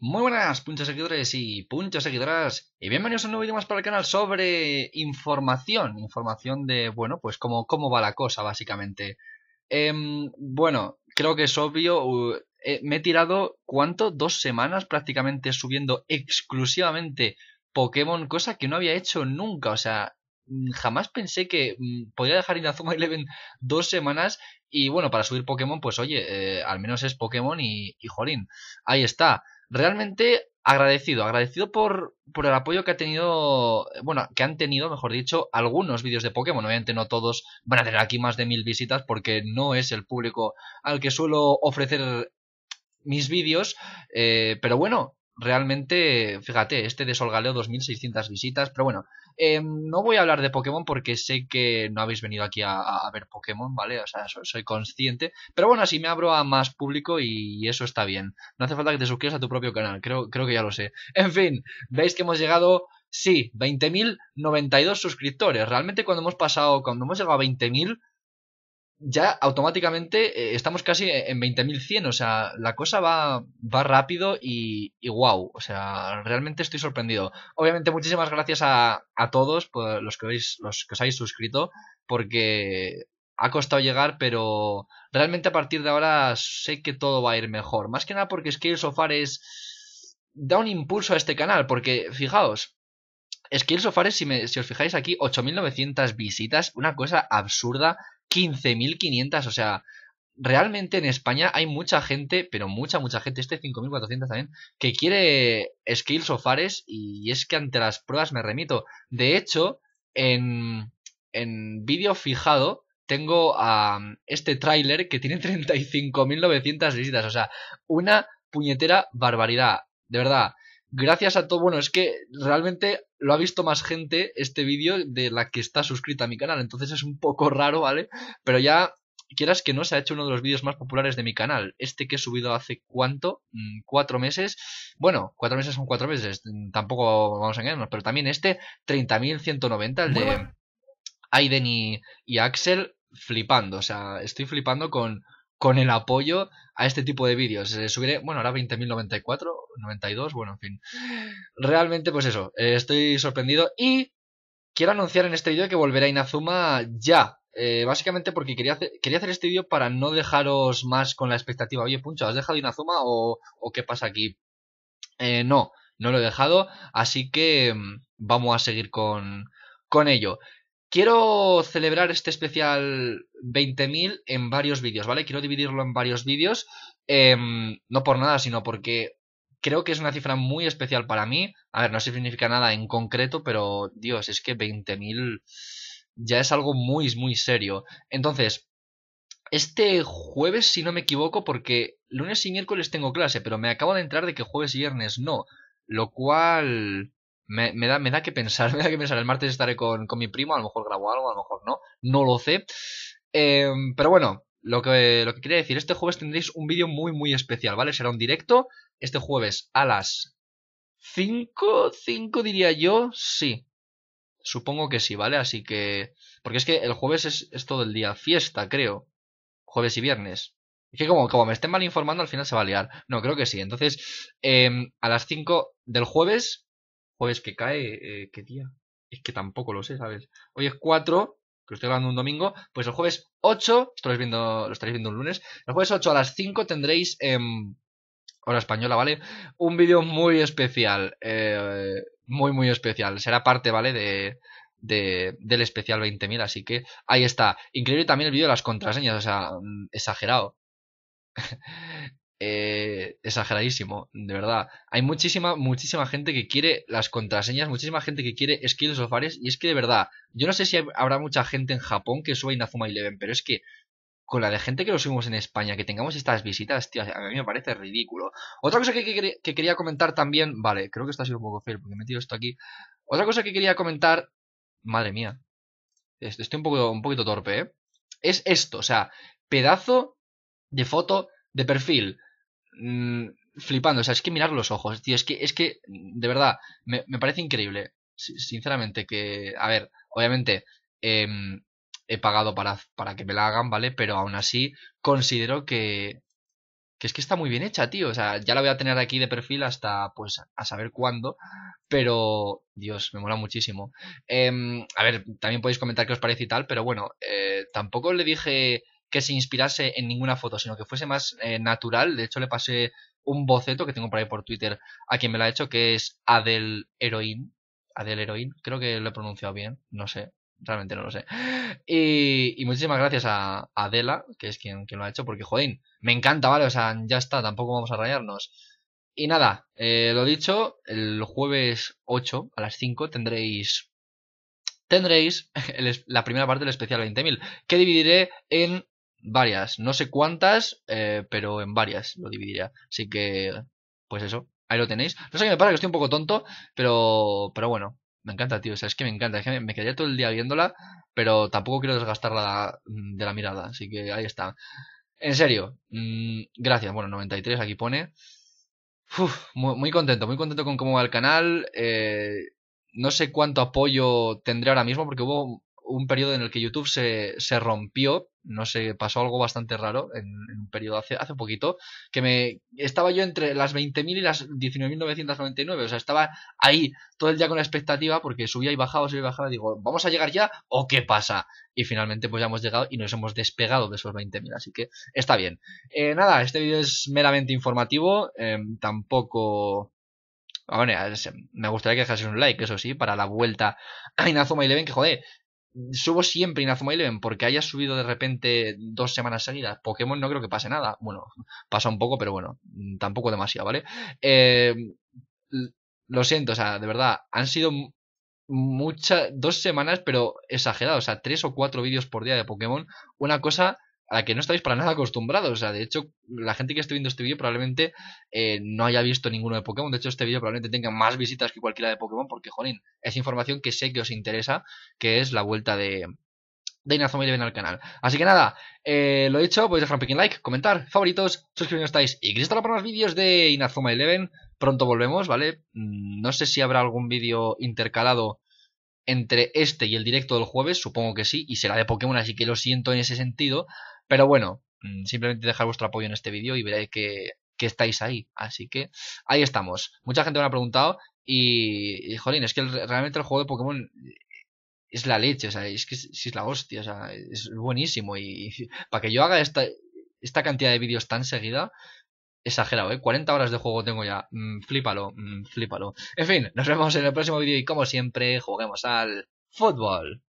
Muy buenas, puntos seguidores y punchas seguidoras, y bienvenidos a un nuevo vídeo más para el canal sobre información, información de, bueno, pues cómo, cómo va la cosa, básicamente. Em, bueno, creo que es obvio, eh, me he tirado, ¿cuánto? Dos semanas prácticamente subiendo exclusivamente Pokémon, cosa que no había hecho nunca. O sea, mm, jamás pensé que mm, podía dejar Inazuma Eleven dos semanas y bueno, para subir Pokémon, pues oye, eh, al menos es Pokémon y, y jolín, ahí está. Realmente agradecido, agradecido por, por, el apoyo que ha tenido, bueno, que han tenido, mejor dicho, algunos vídeos de Pokémon. Obviamente no todos van a tener aquí más de mil visitas porque no es el público al que suelo ofrecer mis vídeos, eh, pero bueno, realmente, fíjate, este de Solgaleo 2600 visitas, pero bueno, eh, no voy a hablar de Pokémon porque sé que no habéis venido aquí a, ver Pokémon, ¿vale? O sea, soy, consciente, pero bueno, así me abro a más público y eso está bien. No hace falta que te suscribas a tu propio canal, creo, creo que ya lo sé. En fin, veis que hemos llegado... Sí, 20.092 suscriptores. Realmente cuando hemos pasado, cuando hemos llegado a 20.000, ya automáticamente eh, estamos casi en 20.100, o sea, la cosa va, va rápido y, y wow, o sea, realmente estoy sorprendido. Obviamente muchísimas gracias a, a todos por pues, los que, los que os habéis suscrito, porque ha costado llegar, pero realmente a partir de ahora sé que todo va a ir mejor. Más que nada porque Scale Sofar es... da un impulso a este canal, porque fijaos, Skills of Fares, si, me, si os fijáis aquí, 8.900 visitas, una cosa absurda, 15.500, o sea, realmente en España hay mucha gente, pero mucha, mucha gente, este 5400 también, que quiere Skills of Fares y es que ante las pruebas me remito. De hecho, en, vídeo fijado tengo a este tráiler que tiene 35.900 visitas, o sea, una puñetera barbaridad, de verdad gracias a todo, bueno, es que realmente lo ha visto más gente este vídeo de la que está suscrita a mi canal, entonces es un poco raro, ¿vale? Pero ya, quieras que no, se ha hecho uno de los vídeos más populares de mi canal, este que he subido hace cuánto, mm, cuatro meses, bueno, cuatro meses son cuatro meses, mm, tampoco vamos a engañarnos, pero también este, 30.190, el de Aiden y, y Axel, flipando, o sea, estoy flipando con con el apoyo a este tipo de vídeos. subiré, bueno, ahora 20.094, 92, bueno, en fin. Realmente, pues eso, eh, estoy sorprendido y quiero anunciar en este vídeo que volveré a Inazuma ya. Eh, básicamente porque quería hacer, quería hacer este vídeo para no dejaros más con la expectativa. Oye, Puncho, ¿has dejado Inazuma o, o qué pasa aquí? Eh, no, no lo he dejado, así que mm, vamos a seguir con, con ello. Quiero celebrar este especial 20.000 en varios vídeos, ¿vale? Quiero dividirlo en varios vídeos, em, no por nada, sino porque creo que es una cifra muy especial para mí. A ver, no significa nada en concreto, pero Dios, es que 20.000 ya es algo muy, muy serio. Entonces, este jueves, si no me equivoco, porque lunes y miércoles tengo clase, pero me acabo de entrar de que jueves y viernes no. Lo cual me, da, me da que pensar, me da que pensar. El martes estaré con, con mi primo, a lo mejor grabo algo, a lo mejor no, no lo sé. Em, pero bueno, lo que, lo que quería decir, este jueves tendréis un vídeo muy, muy especial, ¿vale? Será un directo este jueves a las 5, 5 diría yo, sí. Supongo que sí, ¿vale? Así que... Porque es que el jueves es, todo el día fiesta, creo. Jueves y viernes. Es que como, me estén mal informando, al final se va a liar. No, creo que sí. Entonces, em, a las 5 del jueves Jueves que cae, eh, ¿qué día? Es que tampoco lo sé, ¿sabes? Hoy es 4, que lo estoy hablando un domingo, pues el jueves 8, esto lo, viendo, lo estaréis viendo un lunes, el jueves 8 a las 5 tendréis, en hora española, ¿vale? Un vídeo muy especial, eh, muy, muy especial. Será parte, ¿vale? De, del especial 20.000, así que ahí está. Increíble también el vídeo de las contraseñas, o sea, mm, exagerado. eh, exageradísimo, de verdad. Hay muchísima, muchísima gente que quiere las contraseñas, muchísima gente que quiere Skills of Ares, y es que de verdad, yo no sé si habrá mucha gente en Japón que suba Inazuma Eleven, pero es que con la de gente que lo subimos en España, que tengamos estas visitas, tío, a mí me parece ridículo. Otra cosa que, quería comentar también, vale, creo que esto ha sido un poco feo porque he metido esto aquí. Otra cosa que quería comentar, madre mía, estoy un, poco, un poquito torpe, ¿eh? Es esto, o sea, pedazo de foto de perfil Mm, flipando. O sea, es que mirar los ojos, tío. Es que, es que de verdad, me, parece increíble. Sinceramente, que, a ver, obviamente em, he pagado para, que me la hagan, ¿vale? Pero aún así considero que, que es que está muy bien hecha, tío. O sea, ya la voy a tener aquí de perfil hasta, pues, a saber cuándo. Pero, Dios, me mola muchísimo. Em, a ver, también podéis comentar qué os parece y tal, pero bueno, eh, tampoco le dije que se inspirase en ninguna foto, sino que fuese más eh, natural. De hecho, le pasé un boceto que tengo por ahí por Twitter a quien me lo ha hecho, que es Adel Heroin. Adel Heroin, creo que lo he pronunciado bien, no sé, realmente no lo sé. Y, muchísimas gracias a, Adela, que es quien, lo ha hecho, porque, jodín, me encanta, ¿vale? O sea, ya está, tampoco vamos a rayarnos. Y nada, eh, lo dicho, el jueves 8 a las 5 tendréis tendréis la primera parte del especial 20.000, que dividiré en varias, no sé cuántas, eh, pero en varias lo dividiría. Así que, pues eso, ahí lo tenéis. No sé qué me pasa, que estoy un poco tonto, pero, pero bueno, me encanta, tío. O sea, es que me encanta, es que me, quedaría todo el día viéndola, pero tampoco quiero desgastarla mm, de la mirada. Así que ahí está. En serio, mm, gracias. Bueno, 93 aquí pone. muy, contento, muy contento con cómo va el canal. Eh, no sé cuánto apoyo tendré ahora mismo, porque hubo un periodo en el que YouTube se, rompió, no sé, pasó algo bastante raro en, un periodo hace, hace poquito, que me estaba yo entre las 20.000 y las 19.999, o sea, estaba ahí todo el día con la expectativa porque subía y bajaba, subía y bajaba, digo, ¿vamos a llegar ya o qué pasa? Y finalmente pues ya hemos llegado y nos hemos despegado de esos 20.000, así que está bien. Eh, nada, este vídeo es meramente informativo, em, tampoco... Ah, bueno, me gustaría que dejase un like, eso sí, para la vuelta a Inazuma Eleven, que joder, subo siempre Inazuma Eleven porque haya subido de repente dos semanas seguidas. Pokémon no creo que pase nada. Bueno, pasa un poco, pero bueno, mm, tampoco demasiado, ¿vale? Eh, lo siento, o sea, de verdad, han sido muchas, dos semanas, pero exagerado, o sea, tres o cuatro vídeos por día de Pokémon, una cosa a que no estáis para nada acostumbrados. O sea, de hecho, la gente que esté viendo este vídeo probablemente eh, no haya visto ninguno de Pokémon. De hecho, este vídeo probablemente tenga más visitas que cualquiera de Pokémon, porque, jolín, es información que sé que os interesa, que es la vuelta de, de Inazuma Eleven al canal. Así que nada, eh, lo dicho, podéis dejar un pequeño like, comentar, favoritos, suscribiros estáis y estar para más vídeos de Inazuma Eleven. Pronto volvemos, ¿vale? Mm, no sé si habrá algún vídeo intercalado entre este y el directo del jueves, supongo que sí, y será de Pokémon, así que lo siento en ese sentido. Pero bueno, mm, simplemente dejar vuestro apoyo en este vídeo y veréis que, estáis ahí. Así que ahí estamos. Mucha gente me ha preguntado y, jolín, es que realmente el juego de Pokémon eh, es la leche, o sea, es que si es la hostia, o sea, es buenísimo y, para que yo haga esta, esta cantidad de vídeos tan seguida, exagerado, ¿eh? 40 horas de juego tengo ya. flipalo, mm, flípalo, mm, flípalo. En fin, nos vemos en el próximo vídeo y como siempre, juguemos al fútbol.